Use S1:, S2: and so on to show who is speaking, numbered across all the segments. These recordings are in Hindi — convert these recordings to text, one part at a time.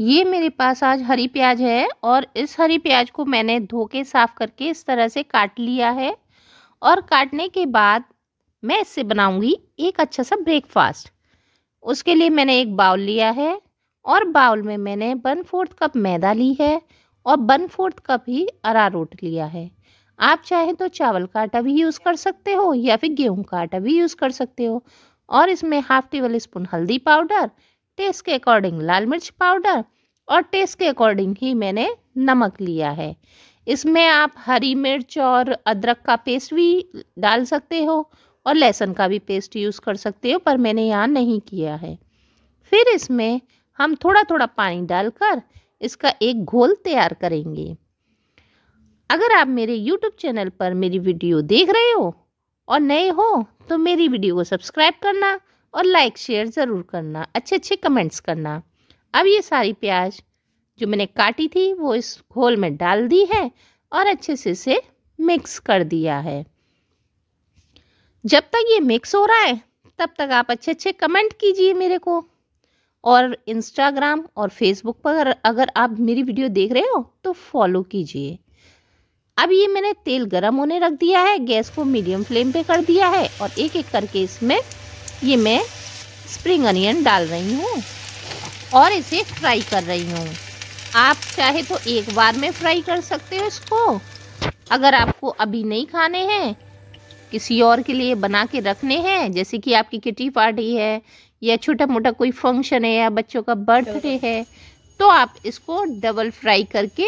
S1: ये मेरे पास आज हरी प्याज है और इस हरी प्याज को मैंने धो के साफ़ करके इस तरह से काट लिया है और काटने के बाद मैं इससे बनाऊंगी एक अच्छा सा ब्रेकफास्ट उसके लिए मैंने एक बाउल लिया है और बाउल में मैंने वन फोर्थ कप मैदा ली है और वन फोर्थ कप ही अरारोट लिया है आप चाहें तो चावल का आटा भी यूज़ कर सकते हो या फिर गेहूं का आटा भी यूज़ कर सकते हो और इसमें हाफ टेबल स्पून हल्दी पाउडर टेस्ट के अकॉर्डिंग लाल मिर्च पाउडर और टेस्ट के अकॉर्डिंग ही मैंने नमक लिया है इसमें आप हरी मिर्च और अदरक का पेस्ट भी डाल सकते हो और लहसुन का भी पेस्ट यूज़ कर सकते हो पर मैंने यहाँ नहीं किया है फिर इसमें हम थोड़ा थोड़ा पानी डालकर इसका एक घोल तैयार करेंगे अगर आप मेरे YouTube चैनल पर मेरी वीडियो देख रहे हो और नए हो तो मेरी वीडियो को सब्सक्राइब करना और लाइक शेयर ज़रूर करना अच्छे अच्छे कमेंट्स करना अब ये सारी प्याज जो मैंने काटी थी वो इस घोल में डाल दी है और अच्छे से इसे मिक्स कर दिया है जब तक ये मिक्स हो रहा है तब तक आप अच्छे अच्छे कमेंट कीजिए मेरे को और इंस्टाग्राम और फेसबुक पर अगर आप मेरी वीडियो देख रहे हो तो फॉलो कीजिए अब ये मैंने तेल गरम होने रख दिया है गैस को मीडियम फ्लेम पे कर दिया है और एक एक करके इसमें ये मैं स्प्रिंग अनियन डाल रही हूँ और इसे फ्राई कर रही हूँ आप चाहे तो एक बार में फ्राई कर सकते हो इसको अगर आपको अभी नहीं खाने हैं किसी और के लिए बना के रखने हैं जैसे कि आपकी किटी पार्टी है या छोटा मोटा कोई फंक्शन है या बच्चों का बर्थडे है तो आप इसको डबल फ्राई करके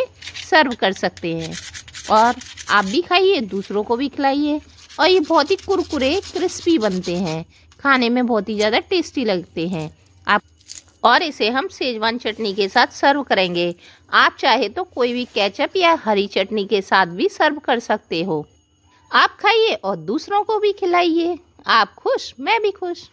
S1: सर्व कर सकते हैं और आप भी खाइए दूसरों को भी खिलाइए और ये बहुत ही कुरकुरे क्रिस्पी बनते हैं खाने में बहुत ही ज़्यादा टेस्टी लगते हैं आप और इसे हम सेजवान चटनी के साथ सर्व करेंगे आप चाहे तो कोई भी कैचअप या हरी चटनी के साथ भी सर्व कर सकते हो आप खाइए और दूसरों को भी खिलाइए आप खुश मैं भी खुश